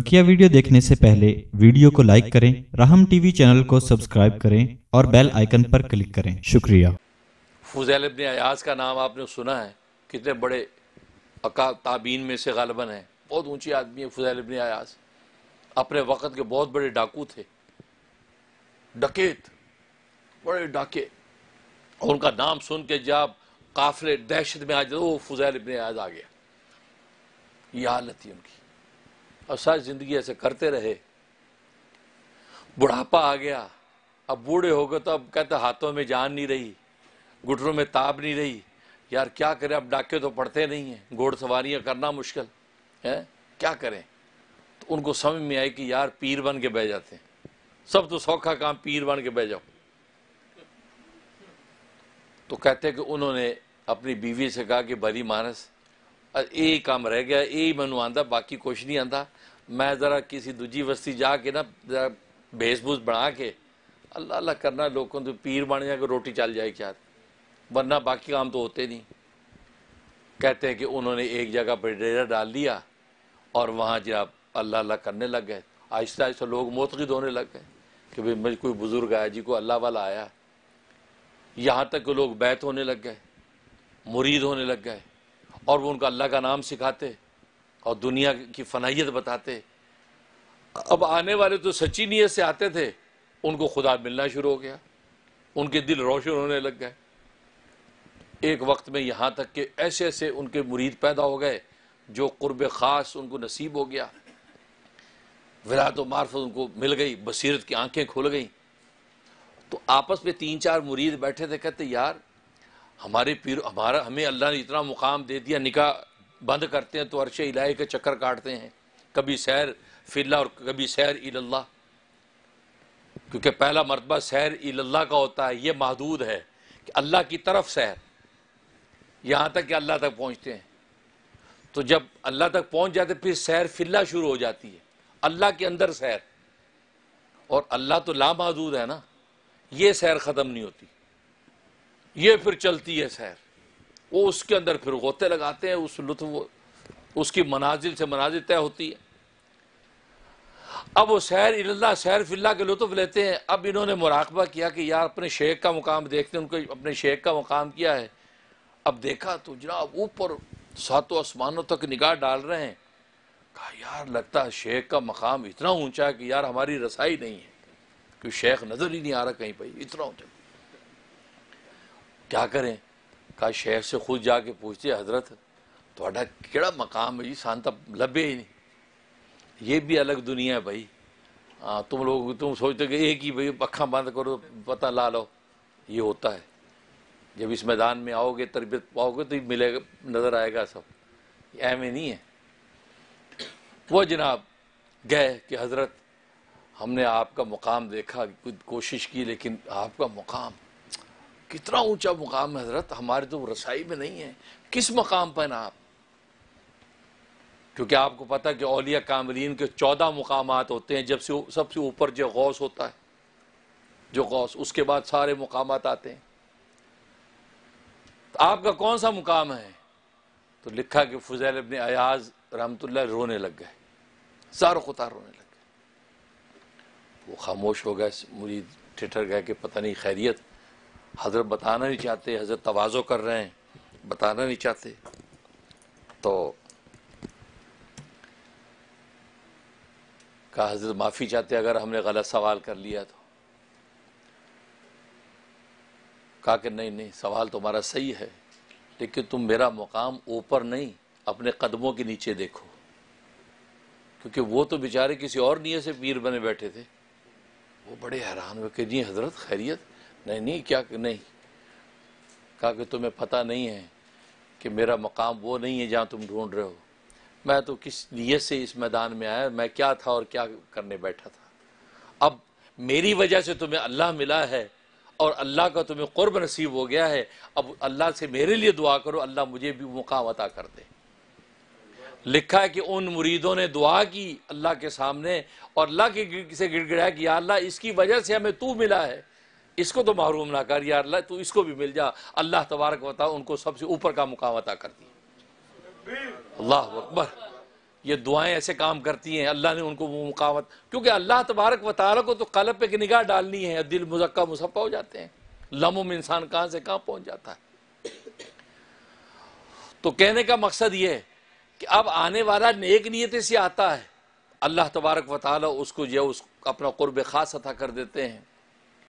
बकिया वीडियो देखने से पहले वीडियो को लाइक करें राहम टीवी चैनल को सब्सक्राइब करें और बेल आइकन पर क्लिक करें शुक्रिया फुजैल इबन अयाज का नाम आपने सुना है कितने बड़े अका ताबीन में से गालबन है बहुत ऊंची आदमी है फुजैल इबन अयाज अपने वक़्त के बहुत बड़े डाकू थे डकेत बड़े डाके और उनका नाम सुन के जब काफिले दहशत में आ जाते वो फुजैल इबन अयाज आ गया ये हालत थी उनकी और सारी जिंदगी ऐसे करते रहे बुढ़ापा आ गया अब बूढ़े हो गए तो अब कहते हाथों में जान नहीं रही घुटनों में ताप नहीं रही यार क्या करें अब डाके तो पड़ते नहीं हैं घोड़ सवारियाँ करना मुश्किल है क्या करें तो उनको समझ में आई कि यार पीर बन के बह जाते हैं सब तो सौखा काम पीर बन के बह जाओ तो कहते कि उन्होंने अपनी बीवी से कहा कि बरी मानस ਇਹ काम रह गया यही मैं ਆਂਦਾ बाकी कुछ नहीं ਆਂਦਾ मैं ज़रा किसी दूजी बस्ती जाके ना ਨਾ ਬੇਸਬੂਸ बना के अल्लाह अल्लाह करना लोगों तो पीर बन जाकर रोटी चल जाएगी क्या वरना बाकी काम तो होते नहीं कहते हैं कि उन्होंने एक जगह पर डेरा डाल दिया और वहाँ आप अल्लाह अल्लाह करने लग गए आहिस्ता आहिस्ता लोग मोतकद होने लग गए कि भाई मुझे कोई बुज़ुर्ग आया जी को अल्लाह वाला आया यहाँ तक के लोग बैत होने लग गए मुरीद होने लग गए और वो उनका अल्लाह का नाम सिखाते और दुनिया की फनाइत बताते अब आने वाले तो सच्ची नीयत से आते थे उनको खुदा मिलना शुरू हो गया उनके दिल रोशन होने लग गए एक वक्त में यहाँ तक के ऐसे ऐसे उनके मुरीद पैदा हो गए जो कुर्ब ख़ास उनको नसीब हो गया विरात व मार्फत उनको मिल गई बसीरत की आंखें खुल गई तो आपस में तीन चार मुरीद बैठे थे कहते यार हमारे पीर हमारा हमें अल्लाह ने इतना मुकाम दे दिया निकाह बंद करते हैं तो अरश इलाही के चक्कर काटते हैं कभी सैर फिल्ला और कभी सैर इल्ला क्योंकि पहला मरतबा सैर इल्ला का होता है ये महदूद है कि अल्लाह की तरफ सैर यहाँ तक कि अल्लाह तक पहुँचते हैं तो जब अल्लाह तक पहुँच जाते फिर सैर फिल्ला शुरू हो जाती है अल्लाह के अंदर सैर और अल्लाह तो लामहदूद है ना ये सैर ख़त्म नहीं होती ये फिर चलती है सैर वो उसके अंदर फिर गोते लगाते हैं उस लुत्फ उसकी मनाजिल से मनाजिल तय होती है अब वो सैर इल्ला सैर फिल्ला के लुत्फ लेते हैं अब इन्होंने मुराकबा किया कि यार अपने शेख का मुकाम देखते हैं उनको अपने शेख का मुकाम किया है अब देखा तो जनाब ऊपर सातों आसमानों तक निगाह डाल रहे हैं कहा यार लगता है शेख का मकाम इतना ऊंचा है कि यार हमारी रसाई नहीं है कि शेख नज़र ही नहीं आ रहा कहीं पर इतना ऊंचा क्या करें कहा शेख से खुद जाके पूछते हजरत थोड़ा केड़ा मकाम है जी शांत लभे ही नहीं ये भी अलग दुनिया है भाई हाँ तुम लोग तुम सोचते कि एक ही भाई पखा बंद करो पता ला लो ये होता है जब इस मैदान में आओगे तरबियत पाओगे तो मिलेगा नज़र आएगा सब में नहीं है वो जनाब गए कि हज़रत हमने आपका मुकाम देखा कोशिश की लेकिन आपका मुकाम कितना ऊंचा मुकाम है हजरत हमारे तो रसाई में नहीं है किस मकाम पर ना आप क्योंकि आपको पता है कि अलिया कामरीन के चौदह मुकाम होते हैं जब से सबसे ऊपर जो गौस होता है जो गौस उसके बाद सारे मुकाम आते हैं तो आपका कौन सा मुकाम है तो लिखा कि फजैल अपने अयाज रहमतुल्ला रोने लग गए सारो खुतार रोने लग गए वो खामोश हो गए मुरीद ठिठर गए कि पता नहीं खैरियत हजरत बताना नहीं चाहते हजरत तोज़ो कर रहे हैं बताना नहीं चाहते तो कहा हजरत माफ़ी चाहते अगर हमने गलत सवाल कर लिया तो कहा कि नहीं नहीं सवाल तुम्हारा सही है लेकिन तुम मेरा मुकाम ऊपर नहीं अपने कदमों के नीचे देखो क्योंकि वो तो बेचारे किसी और नीयत से पीर बने बैठे थे वो बड़े हैरान हुए कि जी हजरत खैरियत नहीं नहीं क्या नहीं कहा कि तुम्हें पता नहीं है कि मेरा मकाम वो नहीं है जहाँ तुम ढूंढ रहे हो मैं तो किस नीयत से इस मैदान में आया मैं क्या था और क्या करने बैठा था अब मेरी वजह से तुम्हें अल्लाह मिला है और अल्लाह का तुम्हें क़ुरब नसीब हो गया है अब अल्लाह से मेरे लिए दुआ करो अल्लाह मुझे भी मुकाम अता कर दे लिखा है कि उन मुरीदों ने दुआ की अल्लाह के सामने और अल्लाह के से गिड़गिड़ाया कि अल्लाह इसकी वजह से हमें तू मिला है इसको तो महरूम ना कर यार अल्लाह तू इसको भी मिल जा अल्लाह तबारक वता उनको सबसे ऊपर का मुकाम अता कर दिया अल्लाह अकबर ये दुआएं ऐसे काम करती हैं अल्लाह ने उनको वो मुकावत क्योंकि अल्लाह तबारक व को तो कलब पे निगाह डालनी है दिल मुजक्का मुसफ़ा हो जाते हैं लमुम में इंसान कहां से कहां पहुंच जाता है तो कहने का मकसद ये है कि अब आने वाला नेक नीयत से आता है अल्लाह तबारक व उसको जो उस अपना कुर्ब खास अता कर देते हैं